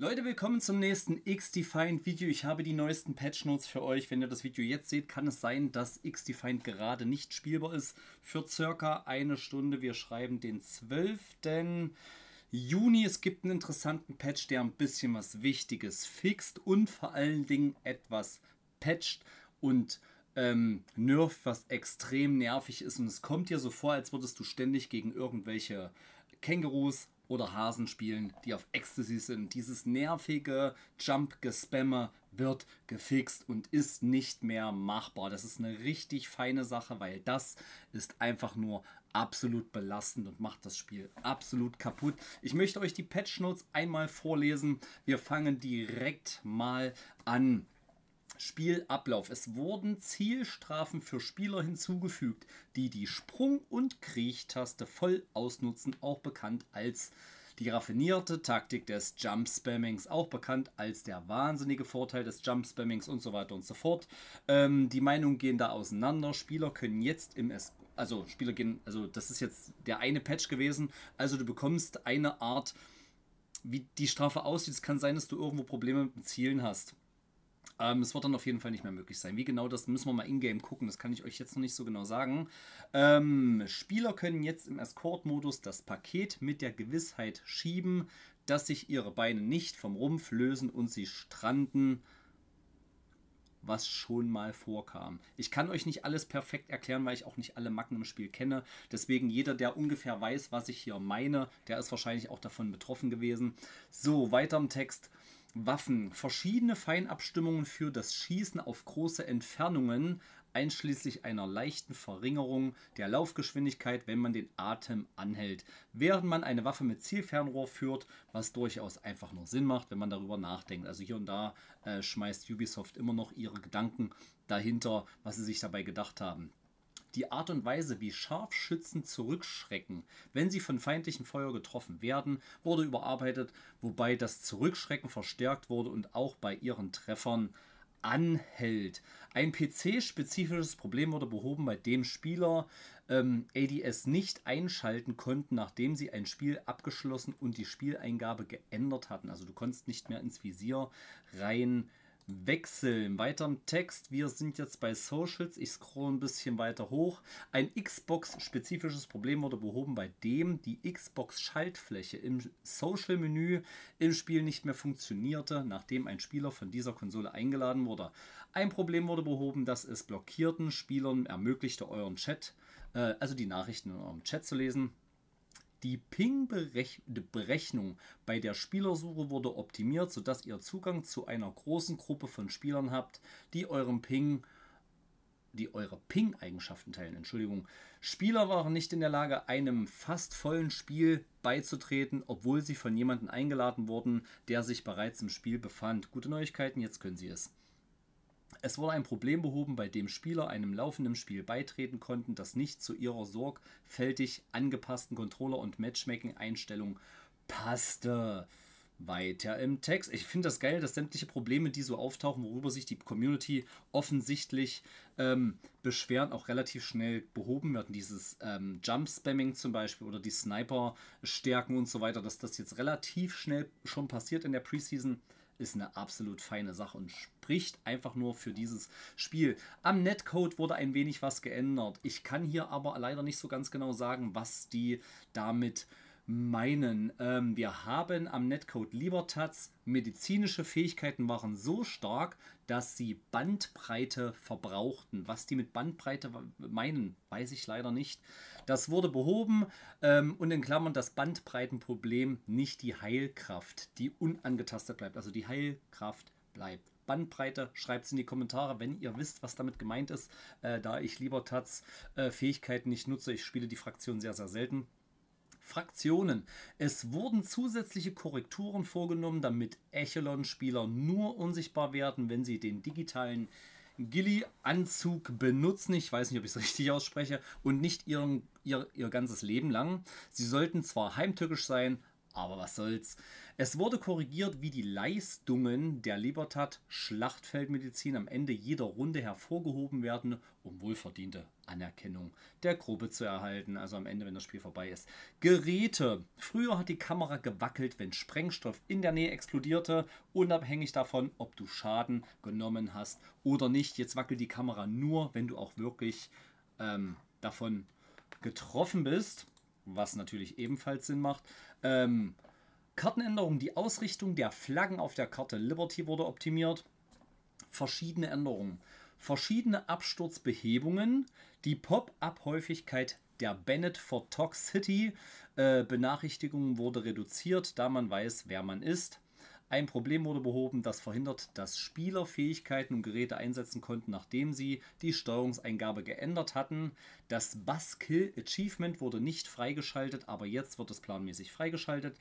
Leute, willkommen zum nächsten X-Defined Video. Ich habe die neuesten Patch Notes für euch. Wenn ihr das Video jetzt seht, kann es sein, dass X-Defined gerade nicht spielbar ist. Für circa eine Stunde. Wir schreiben den 12. Juni. Es gibt einen interessanten Patch, der ein bisschen was Wichtiges fixt und vor allen Dingen etwas patcht und ähm, nervt, was extrem nervig ist. Und es kommt dir so vor, als würdest du ständig gegen irgendwelche Kängurus, oder Hasen spielen, die auf Ecstasy sind. Dieses nervige Jump-Gespamme wird gefixt und ist nicht mehr machbar. Das ist eine richtig feine Sache, weil das ist einfach nur absolut belastend und macht das Spiel absolut kaputt. Ich möchte euch die Patch Notes einmal vorlesen. Wir fangen direkt mal an. Spielablauf. Es wurden Zielstrafen für Spieler hinzugefügt, die die Sprung- und Kriechtaste voll ausnutzen, auch bekannt als die raffinierte Taktik des Jump-Spammings, auch bekannt als der wahnsinnige Vorteil des Jump-Spammings und so weiter und so fort. Ähm, die Meinungen gehen da auseinander. Spieler können jetzt im S also Spieler gehen, also das ist jetzt der eine Patch gewesen. Also du bekommst eine Art, wie die Strafe aussieht. Es kann sein, dass du irgendwo Probleme mit den Zielen hast. Ähm, es wird dann auf jeden Fall nicht mehr möglich sein. Wie genau das müssen wir mal in-game gucken. Das kann ich euch jetzt noch nicht so genau sagen. Ähm, Spieler können jetzt im Escort-Modus das Paket mit der Gewissheit schieben, dass sich ihre Beine nicht vom Rumpf lösen und sie stranden was schon mal vorkam. Ich kann euch nicht alles perfekt erklären, weil ich auch nicht alle Macken im Spiel kenne. Deswegen jeder, der ungefähr weiß, was ich hier meine, der ist wahrscheinlich auch davon betroffen gewesen. So, weiter im Text. Waffen. Verschiedene Feinabstimmungen für das Schießen auf große Entfernungen, einschließlich einer leichten Verringerung der Laufgeschwindigkeit, wenn man den Atem anhält, während man eine Waffe mit Zielfernrohr führt, was durchaus einfach nur Sinn macht, wenn man darüber nachdenkt. Also hier und da äh, schmeißt Ubisoft immer noch ihre Gedanken dahinter, was sie sich dabei gedacht haben die Art und Weise, wie Scharfschützen zurückschrecken, wenn sie von feindlichem Feuer getroffen werden, wurde überarbeitet, wobei das Zurückschrecken verstärkt wurde und auch bei ihren Treffern anhält. Ein PC-spezifisches Problem wurde behoben, bei dem Spieler ähm, ADS nicht einschalten konnten, nachdem sie ein Spiel abgeschlossen und die Spieleingabe geändert hatten. Also du konntest nicht mehr ins Visier rein wechseln. Weiter im Text. Wir sind jetzt bei Socials. Ich scroll ein bisschen weiter hoch. Ein Xbox-spezifisches Problem wurde behoben, bei dem die Xbox-Schaltfläche im Social-Menü im Spiel nicht mehr funktionierte, nachdem ein Spieler von dieser Konsole eingeladen wurde. Ein Problem wurde behoben, dass es blockierten Spielern ermöglichte, euren Chat, äh, also die Nachrichten in eurem Chat zu lesen. Die Ping-Berechnung bei der Spielersuche wurde optimiert, sodass ihr Zugang zu einer großen Gruppe von Spielern habt, die eurem Ping die eure Ping-Eigenschaften teilen. Entschuldigung. Spieler waren nicht in der Lage, einem fast vollen Spiel beizutreten, obwohl sie von jemandem eingeladen wurden, der sich bereits im Spiel befand. Gute Neuigkeiten, jetzt können sie es. Es wurde ein Problem behoben, bei dem Spieler einem laufenden Spiel beitreten konnten, das nicht zu ihrer sorgfältig angepassten Controller- und Matchmaking-Einstellung passte. Weiter im Text. Ich finde das geil, dass sämtliche Probleme, die so auftauchen, worüber sich die Community offensichtlich ähm, beschweren, auch relativ schnell behoben werden. Dieses ähm, Jump-Spamming zum Beispiel oder die Sniper-Stärken und so weiter, dass das jetzt relativ schnell schon passiert in der Preseason. season ist eine absolut feine Sache und spricht einfach nur für dieses Spiel. Am Netcode wurde ein wenig was geändert. Ich kann hier aber leider nicht so ganz genau sagen, was die damit äh, meinen. Ähm, wir haben am Netcode Libertats medizinische Fähigkeiten waren so stark, dass sie Bandbreite verbrauchten. Was die mit Bandbreite meinen, weiß ich leider nicht. Das wurde behoben ähm, und in Klammern das Bandbreitenproblem, nicht die Heilkraft, die unangetastet bleibt. Also die Heilkraft bleibt. Bandbreite, schreibt es in die Kommentare, wenn ihr wisst, was damit gemeint ist, äh, da ich Libertaz äh, Fähigkeiten nicht nutze. Ich spiele die Fraktion sehr, sehr selten. Fraktionen. Es wurden zusätzliche Korrekturen vorgenommen, damit Echelon-Spieler nur unsichtbar werden, wenn sie den digitalen Gilly-Anzug benutzen, ich weiß nicht, ob ich es richtig ausspreche, und nicht ihren, ihr, ihr ganzes Leben lang. Sie sollten zwar heimtückisch sein, aber was soll's. Es wurde korrigiert, wie die Leistungen der Libertad Schlachtfeldmedizin am Ende jeder Runde hervorgehoben werden, um wohlverdiente Anerkennung der Gruppe zu erhalten, also am Ende, wenn das Spiel vorbei ist. Geräte. Früher hat die Kamera gewackelt, wenn Sprengstoff in der Nähe explodierte, unabhängig davon, ob du Schaden genommen hast oder nicht. Jetzt wackelt die Kamera nur, wenn du auch wirklich ähm, davon getroffen bist was natürlich ebenfalls Sinn macht. Ähm, Kartenänderung, die Ausrichtung der Flaggen auf der Karte. Liberty wurde optimiert. Verschiedene Änderungen. Verschiedene Absturzbehebungen. Die Pop-up-Häufigkeit der Bennett for Tox City. Äh, wurde reduziert, da man weiß, wer man ist. Ein Problem wurde behoben, das verhindert, dass Spieler Fähigkeiten und Geräte einsetzen konnten, nachdem sie die Steuerungseingabe geändert hatten. Das Buzz Achievement wurde nicht freigeschaltet, aber jetzt wird es planmäßig freigeschaltet.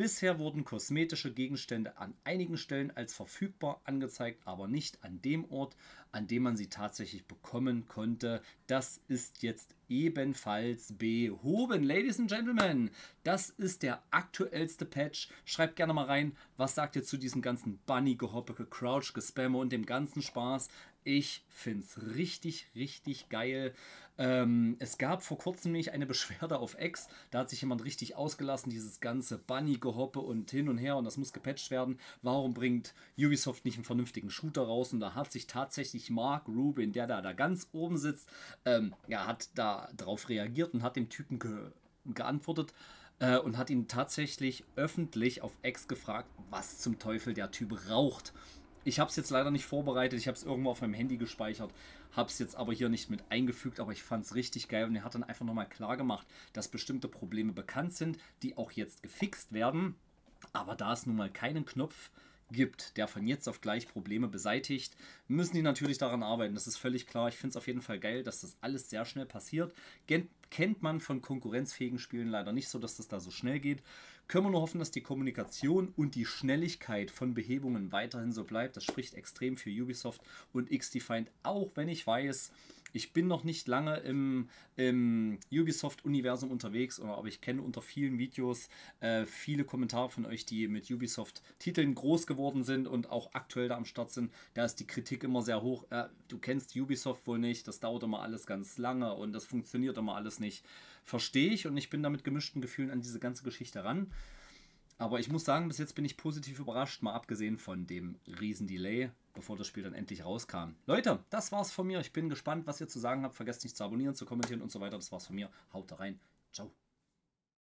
Bisher wurden kosmetische Gegenstände an einigen Stellen als verfügbar angezeigt, aber nicht an dem Ort, an dem man sie tatsächlich bekommen konnte. Das ist jetzt ebenfalls behoben. Ladies and Gentlemen, das ist der aktuellste Patch. Schreibt gerne mal rein, was sagt ihr zu diesem ganzen Bunny-Gehoppe, Crouch, Gespamme und dem ganzen Spaß. Ich finde es richtig, richtig geil. Ähm, es gab vor kurzem nämlich eine Beschwerde auf X. Da hat sich jemand richtig ausgelassen. Dieses ganze Bunny-Gehoppe und hin und her und das muss gepatcht werden. Warum bringt Ubisoft nicht einen vernünftigen Shooter raus? Und da hat sich tatsächlich Mark Rubin, der da, da ganz oben sitzt, ähm, ja, hat da drauf reagiert und hat dem Typen ge geantwortet äh, und hat ihn tatsächlich öffentlich auf X gefragt, was zum Teufel der Typ raucht. Ich habe es jetzt leider nicht vorbereitet, ich habe es irgendwo auf meinem Handy gespeichert, habe es jetzt aber hier nicht mit eingefügt, aber ich fand es richtig geil und er hat dann einfach nochmal klar gemacht, dass bestimmte Probleme bekannt sind, die auch jetzt gefixt werden, aber da es nun mal keinen Knopf gibt, der von jetzt auf gleich Probleme beseitigt, müssen die natürlich daran arbeiten. Das ist völlig klar. Ich finde es auf jeden Fall geil, dass das alles sehr schnell passiert. Gen kennt man von konkurrenzfähigen Spielen leider nicht so, dass das da so schnell geht. Können wir nur hoffen, dass die Kommunikation und die Schnelligkeit von Behebungen weiterhin so bleibt. Das spricht extrem für Ubisoft und XDefiant, auch wenn ich weiß, ich bin noch nicht lange im, im Ubisoft-Universum unterwegs, aber ich kenne unter vielen Videos äh, viele Kommentare von euch, die mit Ubisoft-Titeln groß geworden sind und auch aktuell da am Start sind. Da ist die Kritik immer sehr hoch. Äh, du kennst Ubisoft wohl nicht, das dauert immer alles ganz lange und das funktioniert immer alles nicht. Verstehe ich und ich bin da mit gemischten Gefühlen an diese ganze Geschichte ran. Aber ich muss sagen, bis jetzt bin ich positiv überrascht, mal abgesehen von dem Riesen-Delay, bevor das Spiel dann endlich rauskam. Leute, das war's von mir. Ich bin gespannt, was ihr zu sagen habt. Vergesst nicht zu abonnieren, zu kommentieren und so weiter. Das war's von mir. Haut rein. Ciao.